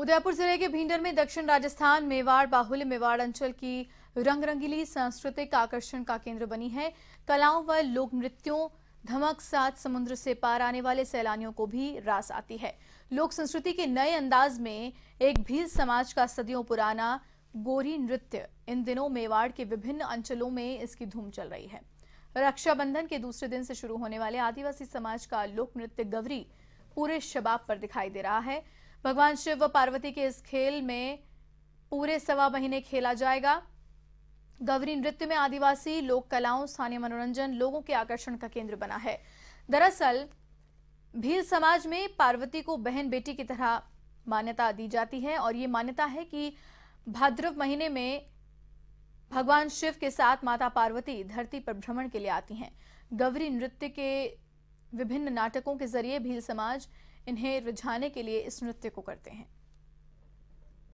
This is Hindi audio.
उदयपुर जिले के भिंडर में दक्षिण राजस्थान मेवाड़ बाहुल्य मेवाड़ अंचल की रंग रंगीली सांस्कृतिक आकर्षण का केंद्र बनी है कलाओं व लोक नृत्यों धमक साथ समुद्र से पार आने वाले सैलानियों को भी रास आती है लोक संस्कृति के नए अंदाज में एक भील समाज का सदियों पुराना गोरी नृत्य इन दिनों मेवाड़ के विभिन्न अंचलों में इसकी धूम चल रही है रक्षाबंधन के दूसरे दिन से शुरू होने वाले आदिवासी समाज का लोक नृत्य गवरी पूरे शबाब पर दिखाई दे रहा है भगवान शिव व पार्वती के इस खेल में पूरे सवा महीने खेला जाएगा गवरी नृत्य में आदिवासी लोक कलाओं स्थानीय मनोरंजन लोगों के आकर्षण का केंद्र बना है दरअसल भील समाज में पार्वती को बहन बेटी की तरह मान्यता दी जाती है और ये मान्यता है कि भाद्रव महीने में भगवान शिव के साथ माता पार्वती धरती पर भ्रमण के लिए आती हैं गवरी नृत्य के विभिन्न नाटकों के जरिए भील समाज इन्हें रिझाने के लिए इस नृत्य को करते हैं